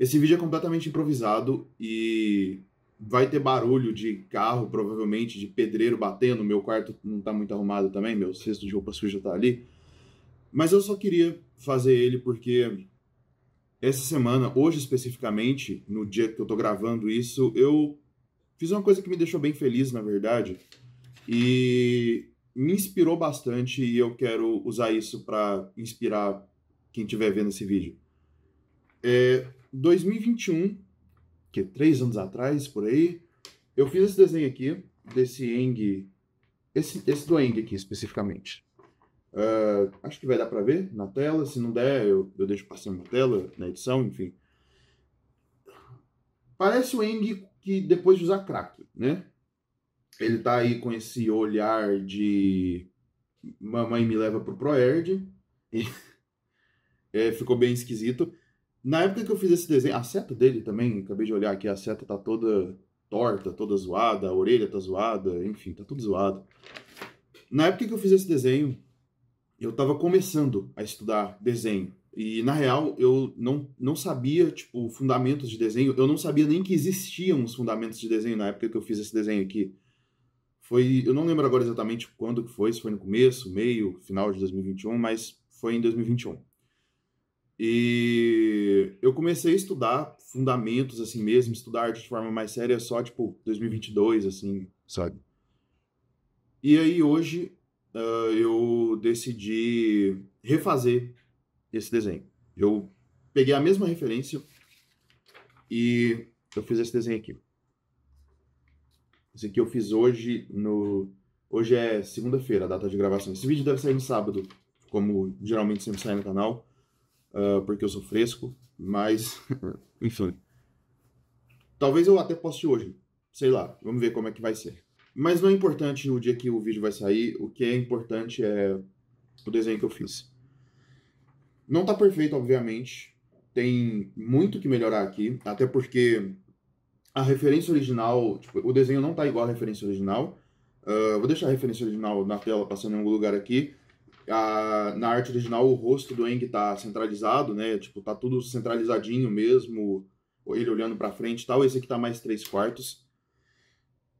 Esse vídeo é completamente improvisado e vai ter barulho de carro, provavelmente, de pedreiro batendo. Meu quarto não está muito arrumado também, meu cesto de roupa suja está ali. Mas eu só queria fazer ele porque essa semana, hoje especificamente, no dia que eu estou gravando isso, eu fiz uma coisa que me deixou bem feliz, na verdade, e me inspirou bastante e eu quero usar isso para inspirar quem estiver vendo esse vídeo. É, 2021, que é três anos atrás, por aí, eu fiz esse desenho aqui, desse Eng, esse, esse do Eng aqui especificamente. Uh, acho que vai dar para ver na tela, se não der eu, eu deixo passando na tela, na edição, enfim. Parece o Eng que depois de usar crack, né? Ele tá aí com esse olhar de mamãe me leva pro Proerd. E... É, ficou bem esquisito. Na época que eu fiz esse desenho, a seta dele também, acabei de olhar aqui, a seta tá toda torta, toda zoada, a orelha tá zoada, enfim, tá tudo zoado. Na época que eu fiz esse desenho, eu tava começando a estudar desenho. E, na real, eu não, não sabia, tipo, fundamentos de desenho. Eu não sabia nem que existiam os fundamentos de desenho na época que eu fiz esse desenho aqui. Foi, eu não lembro agora exatamente quando que foi, se foi no começo, meio, final de 2021, mas foi em 2021. E eu comecei a estudar fundamentos assim mesmo, estudar arte de forma mais séria só tipo 2022 assim, sabe? E aí hoje uh, eu decidi refazer esse desenho. Eu peguei a mesma referência e eu fiz esse desenho aqui. Esse aqui eu fiz hoje no hoje é segunda-feira, a data de gravação. Esse vídeo deve sair no sábado, como geralmente sempre sai no canal uh, porque eu sou fresco, mas enfim. Talvez eu até poste hoje, sei lá, vamos ver como é que vai ser. Mas não é importante o dia que o vídeo vai sair, o que é importante é o desenho que eu fiz. Não tá perfeito, obviamente, tem muito que melhorar aqui, até porque a referência original, tipo, o desenho não tá igual à referência original. Uh, vou deixar a referência original na tela passando em algum lugar aqui, a, na arte original o rosto do Eng tá centralizado, né? Tipo, tá tudo centralizadinho mesmo, ele olhando para frente e tal. Esse aqui tá mais 3 quartos.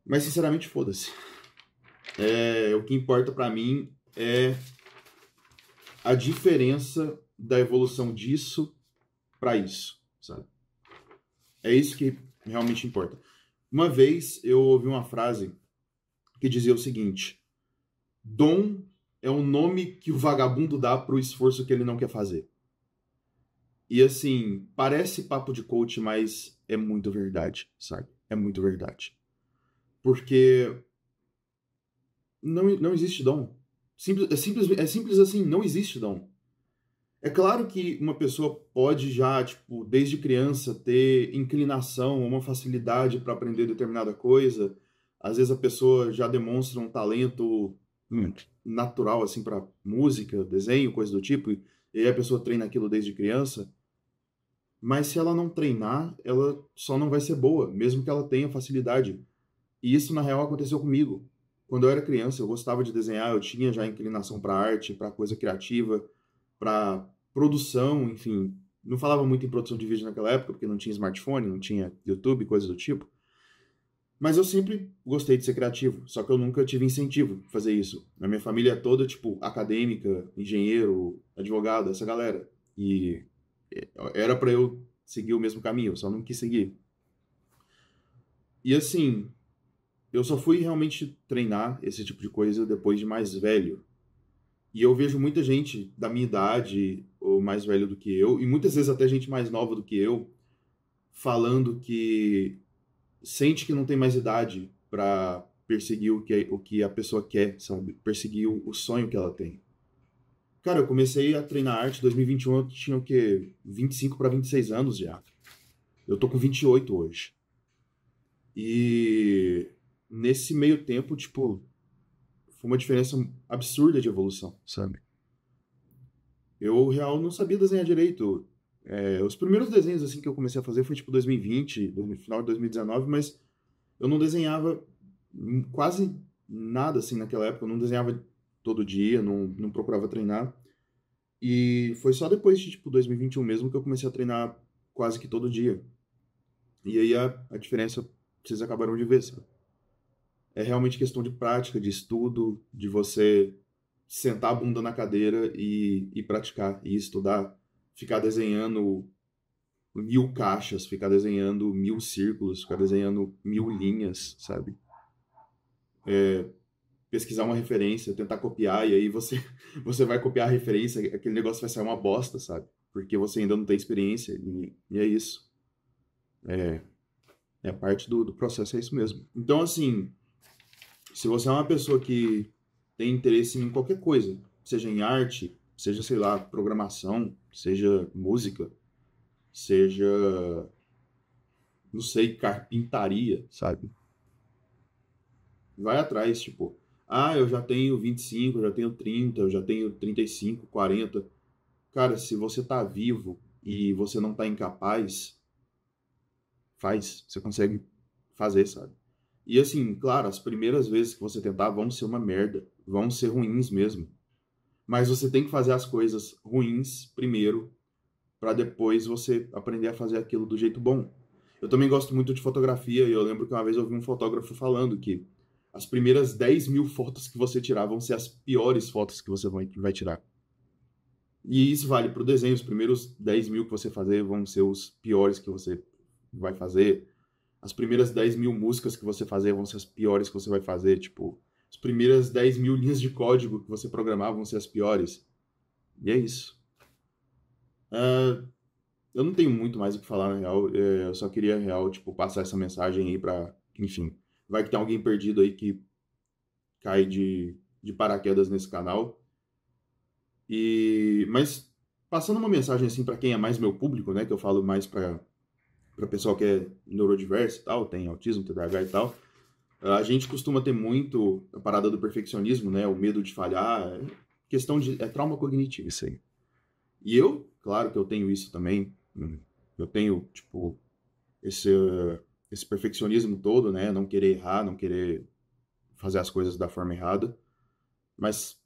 Mas sinceramente, foda-se. É, o que importa para mim é a diferença da evolução disso para isso, sabe? É isso que realmente importa. Uma vez eu ouvi uma frase que dizia o seguinte: Dom é um nome que o vagabundo dá para o esforço que ele não quer fazer. E assim, parece papo de coach, mas é muito verdade, sabe? É muito verdade. Porque não, não existe dom. Simples, é, simples, é simples assim, não existe dom. É claro que uma pessoa pode já, tipo, desde criança ter inclinação, uma facilidade para aprender determinada coisa. Às vezes a pessoa já demonstra um talento natural assim para música, desenho, coisa do tipo, e a pessoa treina aquilo desde criança, mas se ela não treinar, ela só não vai ser boa, mesmo que ela tenha facilidade. E isso na real aconteceu comigo. Quando eu era criança, eu gostava de desenhar, eu tinha já inclinação para arte, para coisa criativa, para produção, enfim. Não falava muito em produção de vídeo naquela época, porque não tinha smartphone, não tinha YouTube, coisa do tipo mas eu sempre gostei de ser criativo, só que eu nunca tive incentivo a fazer isso. Na minha família é toda, tipo, acadêmica, engenheiro, advogado, essa galera. E é, era para eu seguir o mesmo caminho, só não quis seguir. E assim, eu só fui realmente treinar esse tipo de coisa depois de mais velho. E eu vejo muita gente da minha idade, ou mais velho do que eu, e muitas vezes até gente mais nova do que eu, falando que sente que não tem mais idade para perseguir o que, o que a pessoa quer, sabe? Perseguir o sonho que ela tem. Cara, eu comecei a treinar arte em 2021, eu tinha o quê? 25 para 26 anos já. Eu tô com 28 hoje. E nesse meio tempo, tipo, foi uma diferença absurda de evolução, sabe? Eu, real, não sabia desenhar direito. É, os primeiros desenhos assim que eu comecei a fazer foi tipo 2020, final de 2019, mas eu não desenhava quase nada assim naquela época, eu não desenhava todo dia, não, não procurava treinar. E foi só depois de tipo 2021 mesmo que eu comecei a treinar quase que todo dia. E aí a, a diferença vocês acabaram de ver, sabe? É realmente questão de prática, de estudo, de você sentar a bunda na cadeira e, e praticar e estudar ficar desenhando mil caixas, ficar desenhando mil círculos, ficar desenhando mil linhas, sabe? É, pesquisar uma referência, tentar copiar, e aí você, você vai copiar a referência, aquele negócio vai sair uma bosta, sabe? Porque você ainda não tem experiência, e, e é isso. É, é parte do, do processo, é isso mesmo. Então, assim, se você é uma pessoa que tem interesse em qualquer coisa, seja em arte, seja, sei lá, programação, seja música, seja, não sei, carpintaria, sabe? Vai atrás, tipo, ah, eu já tenho 25, eu já tenho 30, eu já tenho 35, 40. Cara, se você tá vivo e você não tá incapaz, faz, você consegue fazer, sabe? E assim, claro, as primeiras vezes que você tentar vão ser uma merda, vão ser ruins mesmo mas você tem que fazer as coisas ruins primeiro para depois você aprender a fazer aquilo do jeito bom. Eu também gosto muito de fotografia e eu lembro que uma vez eu ouvi um fotógrafo falando que as primeiras 10 mil fotos que você tirar vão ser as piores fotos que você vai tirar. E isso vale para o desenho, os primeiros 10 mil que você fazer vão ser os piores que você vai fazer. As primeiras 10 mil músicas que você fazer vão ser as piores que você vai fazer, tipo as primeiras 10 mil linhas de código que você programava vão ser as piores. E é isso. Uh, eu não tenho muito mais o que falar, na real. É, eu só queria, real, tipo, passar essa mensagem aí pra... Enfim, vai que tem alguém perdido aí que cai de, de paraquedas nesse canal. E... Mas passando uma mensagem, assim, para quem é mais meu público, né? Que eu falo mais para pra pessoal que é neurodiverso e tal, tem autismo, TDAH e tal a gente costuma ter muito a parada do perfeccionismo, né? O medo de falhar. É questão de. É trauma cognitivo isso aí. E eu, claro que eu tenho isso também. Eu tenho, tipo, esse, esse perfeccionismo todo, né? Não querer errar, não querer fazer as coisas da forma errada. Mas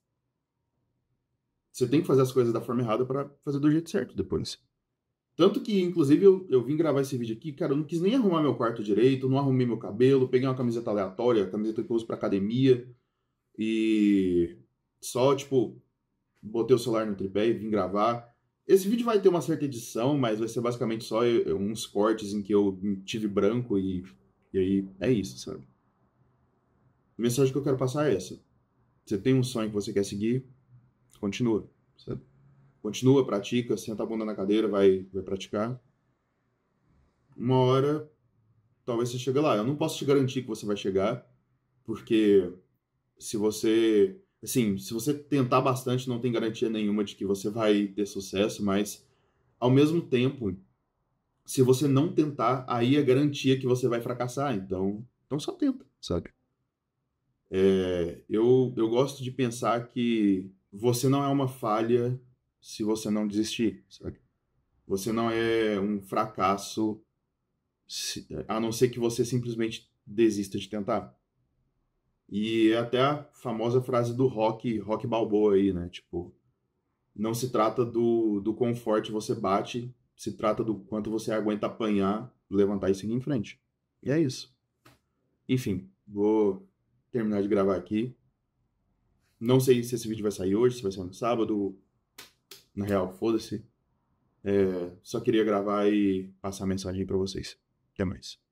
você tem que fazer as coisas da forma errada para fazer do jeito certo depois. Tanto que, inclusive, eu, eu vim gravar esse vídeo aqui, cara, eu não quis nem arrumar meu quarto direito, não arrumei meu cabelo, peguei uma camiseta aleatória, camiseta que eu uso pra academia, e só, tipo, botei o celular no tripé e vim gravar. Esse vídeo vai ter uma certa edição, mas vai ser basicamente só uns cortes em que eu tive branco e, e aí é isso, sabe? A mensagem que eu quero passar é essa. Você tem um sonho que você quer seguir, continua, sabe? Continua, pratica, senta a bunda na cadeira, vai, vai praticar. Uma hora, talvez você chegue lá. Eu não posso te garantir que você vai chegar, porque se você assim, se você tentar bastante, não tem garantia nenhuma de que você vai ter sucesso, mas ao mesmo tempo, se você não tentar, aí é garantia que você vai fracassar. Então, então só tenta, sabe? É, eu, eu gosto de pensar que você não é uma falha se você não desistir. Sabe? Você não é um fracasso se, a não ser que você simplesmente desista de tentar. E é até a famosa frase do rock, rock balboa aí, né? Tipo, não se trata do, do quão forte você bate, se trata do quanto você aguenta apanhar, levantar e seguir em frente. E é isso. Enfim, vou terminar de gravar aqui. Não sei se esse vídeo vai sair hoje, se vai sair no sábado, na real, foda-se. É, só queria gravar e passar a mensagem para vocês. Até mais.